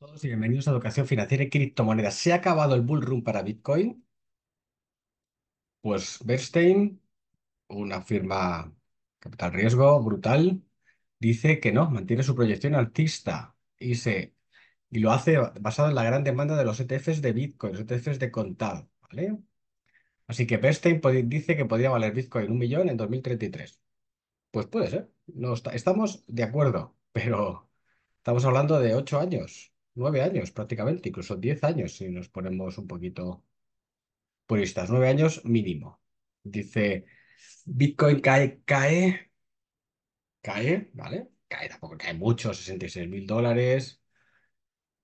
Todos y bienvenidos a Educación Financiera y Criptomonedas. ¿Se ha acabado el bull para Bitcoin? Pues Bernstein, una firma capital riesgo brutal, dice que no, mantiene su proyección artista y, se, y lo hace basado en la gran demanda de los ETFs de Bitcoin, los ETFs de contado, ¿vale? Así que Bernstein dice que podría valer Bitcoin un millón en 2033. Pues puede ser. No estamos de acuerdo, pero estamos hablando de ocho años nueve años prácticamente, incluso diez años si nos ponemos un poquito estas nueve años mínimo. Dice, Bitcoin cae, cae, cae, ¿vale? Cae, tampoco cae mucho, 66 mil dólares.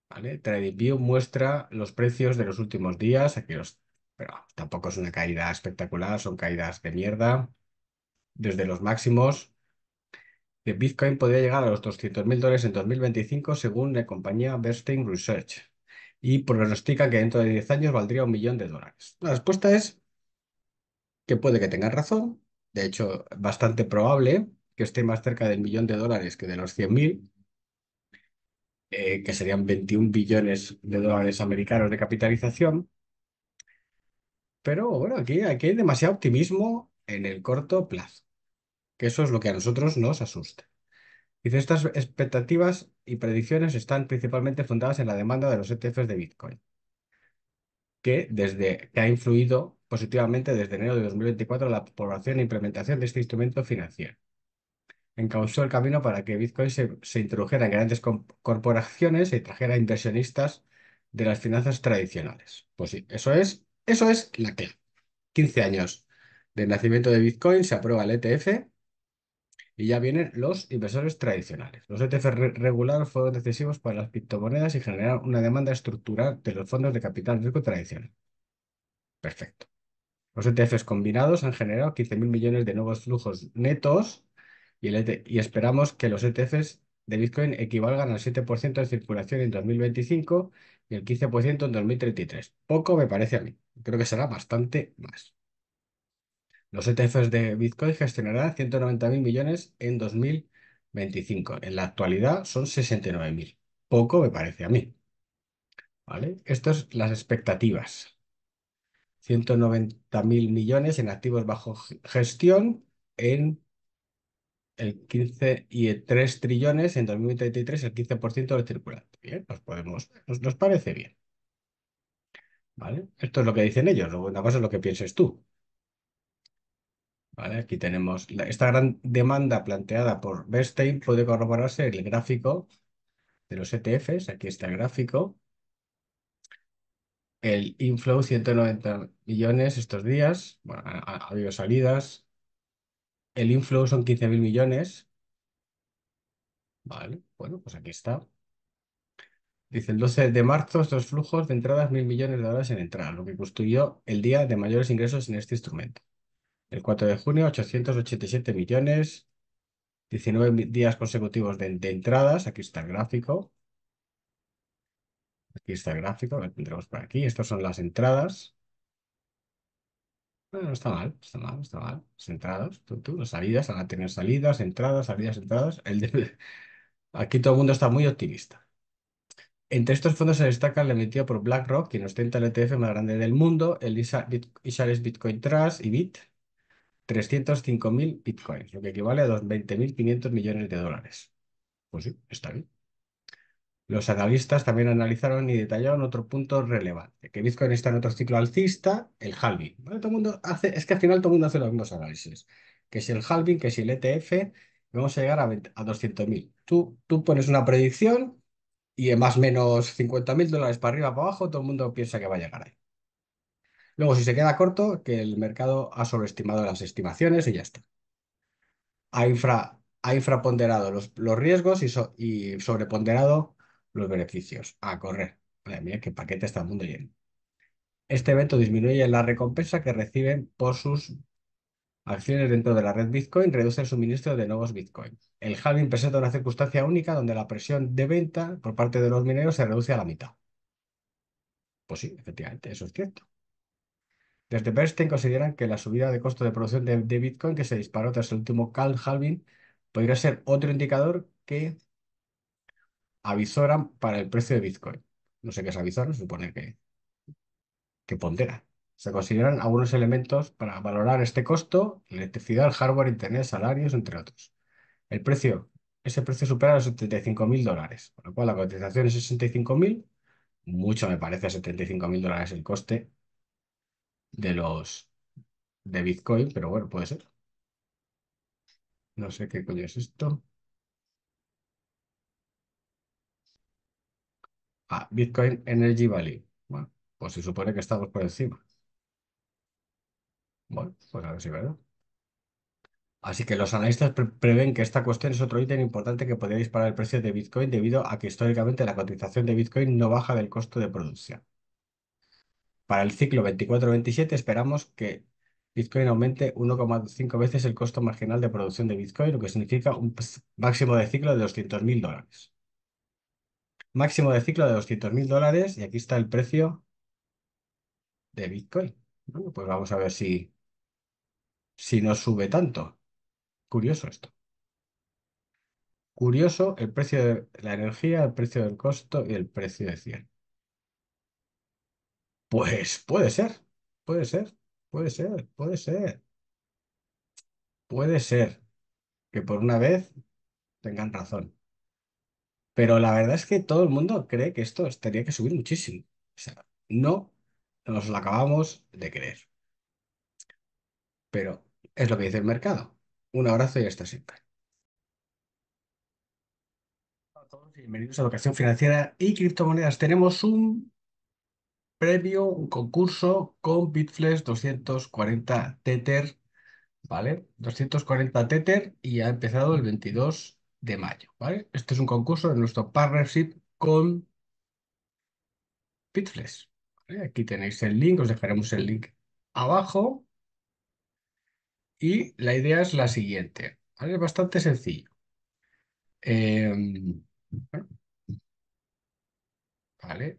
¿Vale? TradingView muestra los precios de los últimos días, aquí los, pero tampoco es una caída espectacular, son caídas de mierda. Desde los máximos, Bitcoin podría llegar a los 200.000 dólares en 2025 según la compañía Bernstein Research y pronostica que dentro de 10 años valdría un millón de dólares. La respuesta es que puede que tenga razón, de hecho, bastante probable que esté más cerca del millón de dólares que de los 100.000, eh, que serían 21 billones de dólares americanos de capitalización. Pero bueno, aquí hay demasiado optimismo en el corto plazo que eso es lo que a nosotros nos asusta. Dice, estas expectativas y predicciones están principalmente fundadas en la demanda de los ETFs de Bitcoin, que, desde, que ha influido positivamente desde enero de 2024 la población e implementación de este instrumento financiero. Encausó el camino para que Bitcoin se, introdujera en grandes corporaciones y trajera inversionistas de las finanzas tradicionales. Pues sí, eso es, eso es la clave. 15 años del nacimiento de Bitcoin, se aprueba el ETF y ya vienen los inversores tradicionales. Los ETF regulares fueron decisivos para las criptomonedas y generaron una demanda estructural de los fondos de capital riesgo tradicional. Perfecto. Los ETFs combinados han generado 15.000 millones de nuevos flujos netos y, e y esperamos que los ETFs de Bitcoin equivalgan al 7% de circulación en 2025 y el 15% en 2033. Poco me parece a mí. Creo que será bastante más. Los ETFs de Bitcoin gestionarán 190.000 millones en 2025. En la actualidad son 69.000. Poco me parece a mí. ¿Vale? Estas son las expectativas. 190.000 millones en activos bajo gestión en el 15 y 3 trillones en 2033, el 15% del circulante. Bien, nos podemos, nos, parece bien. ¿Vale? Esto es lo que dicen ellos. Luego, una cosa es lo que pienses tú. Aquí tenemos esta gran demanda planteada por Bestein puede corroborarse el gráfico de los ETFs. Aquí está el gráfico. El inflow 190 millones estos días. Bueno, ha, habido salidas. El inflow son 15.000 mil millones. Vale, bueno, pues aquí está. Dice el 12 de marzo, estos flujos de entradas, mil millones de dólares en entrada lo que constituyó el día de mayores ingresos en este instrumento. El 4 de junio, 887 millones, 19 días consecutivos de, entradas. Aquí está el gráfico. Aquí está el gráfico, lo tendremos por aquí. Estas son las entradas. Bueno, no está mal, está mal, está mal. Las entradas, las salidas, van a tener salidas, entradas, salidas, entradas. Aquí todo el mundo está muy optimista. Entre estos fondos se destaca el emitido por BlackRock, quien ostenta el ETF más grande del mundo, el Ishares Bitcoin Trust y BIT, 305.000 bitcoins, lo que equivale a 20.500 millones de dólares. Pues sí, está bien. Los analistas también analizaron y detallaron otro punto relevante, que Bitcoin está en otro ciclo alcista, el halving. Todo el mundo hace, es que al final todo el mundo hace los mismos análisis, que si el halving, que si el ETF, vamos a llegar a, a 200.000. Tú, tú pones una predicción y en más o menos 50.000 dólares para arriba, para abajo, todo el mundo piensa que va a llegar ahí. Luego, si se queda corto, que el mercado ha sobreestimado las estimaciones y ya está. Ha, infra, ha infraponderado los, riesgos y, sobreponderado los beneficios. A correr. Madre qué paquete está el mundo lleno. Este evento disminuye la recompensa que reciben por sus acciones dentro de la red Bitcoin, reduce el suministro de nuevos Bitcoin. El halving presenta una circunstancia única donde la presión de venta por parte de los mineros se reduce a la mitad. Pues sí, efectivamente, eso es cierto. Desde Bernstein consideran que la subida de costo de producción de, Bitcoin que se disparó tras el último halving podría ser otro indicador que avisoran para el precio de Bitcoin. No sé qué es se supone que, pondera. Se consideran algunos elementos para valorar este costo, electricidad, hardware, internet, salarios, entre otros. El precio, ese precio supera los 75.000 dólares, con lo cual la cotización es 65.000, Mucho me parece 75.000 mil dólares el coste de los de Bitcoin, pero bueno, puede ser. No sé qué coño es esto. Ah, Bitcoin Energy Valley. Bueno, pues se supone que estamos por encima. Bueno, pues a ver si verdad. Así que los analistas prevén que esta cuestión es otro ítem importante que podría disparar el precio de Bitcoin debido a que históricamente la cotización de Bitcoin no baja del costo de producción. Para el ciclo 24-27 esperamos que Bitcoin aumente 1,5 veces el costo marginal de producción de Bitcoin, lo que significa un máximo de ciclo de 200.000 dólares. Máximo de ciclo de 200.000 dólares y aquí está el precio de Bitcoin. pues vamos a ver si, si no sube tanto. Curioso esto. Curioso el precio de la energía, el precio del costo y el precio de 100. Pues puede ser, puede ser, puede ser, puede ser. Puede ser que por una vez tengan razón. Pero la verdad es que todo el mundo cree que esto tendría que subir muchísimo. O sea, no nos lo acabamos de creer. Pero es lo que dice el mercado. Un abrazo y hasta siempre. Hola a todos bienvenidos a Educación Financiera y Criptomonedas. Tenemos un premio un concurso con Bitflex 240 Tether, ¿vale? 240 Tether y ha empezado el 22 de mayo, ¿vale? Este es un concurso de nuestro partnership con Bitflex. Aquí tenéis el link, os dejaremos el link abajo. Y la idea es la siguiente, ¿vale? Es bastante sencillo. Em, vale,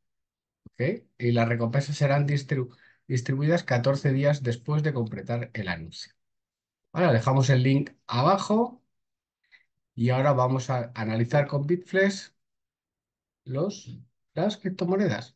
Y las recompensas serán distribuidas 14 días después de completar el anuncio. Ahora dejamos el link abajo y ahora vamos a analizar con Bitflex los, las criptomonedas.